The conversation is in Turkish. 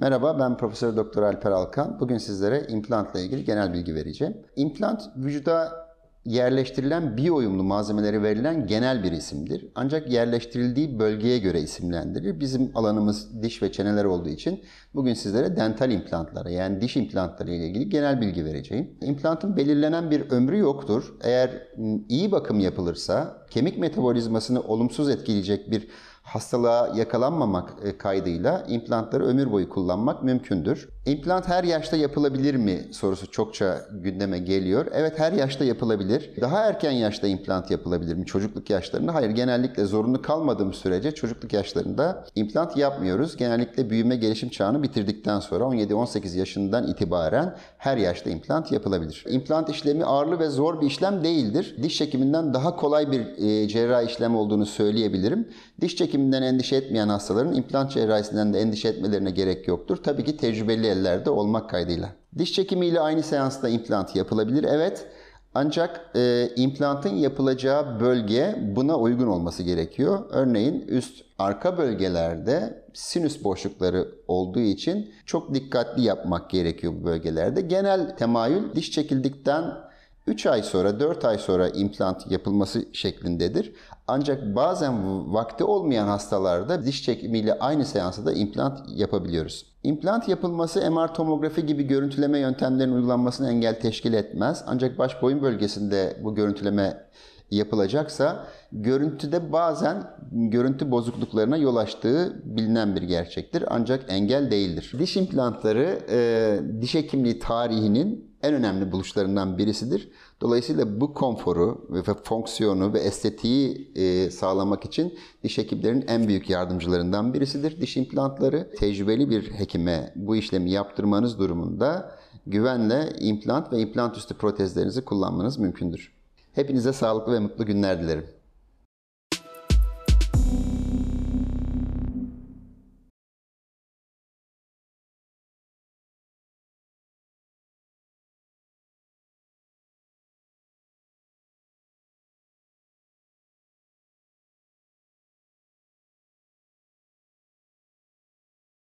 Merhaba ben Profesör Doktor Alper Alkan. Bugün sizlere implantla ilgili genel bilgi vereceğim. İmplant vücuda yerleştirilen biyoyumlu malzemeleri verilen genel bir isimdir. Ancak yerleştirildiği bölgeye göre isimlendirilir. Bizim alanımız diş ve çeneler olduğu için bugün sizlere dental implantlara yani diş implantları ile ilgili genel bilgi vereceğim. İmplantın belirlenen bir ömrü yoktur. Eğer iyi bakım yapılırsa kemik metabolizmasını olumsuz etkileyecek bir hastalığa yakalanmamak e, kaydıyla implantları ömür boyu kullanmak mümkündür. İmplant her yaşta yapılabilir mi sorusu çokça gündeme geliyor. Evet her yaşta yapılabilir. Daha erken yaşta implant yapılabilir mi? Çocukluk yaşlarında? Hayır genellikle zorunlu kalmadığım sürece çocukluk yaşlarında implant yapmıyoruz. Genellikle büyüme gelişim çağını bitirdikten sonra 17-18 yaşından itibaren her yaşta implant yapılabilir. İmplant işlemi ağırlı ve zor bir işlem değildir. Diş çekiminden daha kolay bir e, cerrahi işlem olduğunu söyleyebilirim. Diş çekimi hekimden endişe etmeyen hastaların implant cerrahisinden de endişe etmelerine gerek yoktur. Tabii ki tecrübeli ellerde olmak kaydıyla. Diş çekimiyle aynı seansta implant yapılabilir. Evet. Ancak e, implantın yapılacağı bölge buna uygun olması gerekiyor. Örneğin üst arka bölgelerde sinüs boşlukları olduğu için çok dikkatli yapmak gerekiyor bu bölgelerde. Genel temayül diş çekildikten 3 ay sonra 4 ay sonra implant yapılması şeklindedir. Ancak bazen vakti olmayan hastalarda diş çekimiyle aynı seansta da implant yapabiliyoruz. İmplant yapılması MR tomografi gibi görüntüleme yöntemlerinin uygulanmasını engel teşkil etmez. Ancak baş boyun bölgesinde bu görüntüleme yapılacaksa görüntüde bazen görüntü bozukluklarına yol açtığı bilinen bir gerçektir ancak engel değildir. Diş implantları e, diş hekimliği tarihinin en önemli buluşlarından birisidir. Dolayısıyla bu konforu ve fonksiyonu ve estetiği e, sağlamak için diş hekimlerin en büyük yardımcılarından birisidir. Diş implantları tecrübeli bir hekime bu işlemi yaptırmanız durumunda güvenle implant ve implant üstü protezlerinizi kullanmanız mümkündür. Hepinize sağlıklı ve mutlu günler dilerim.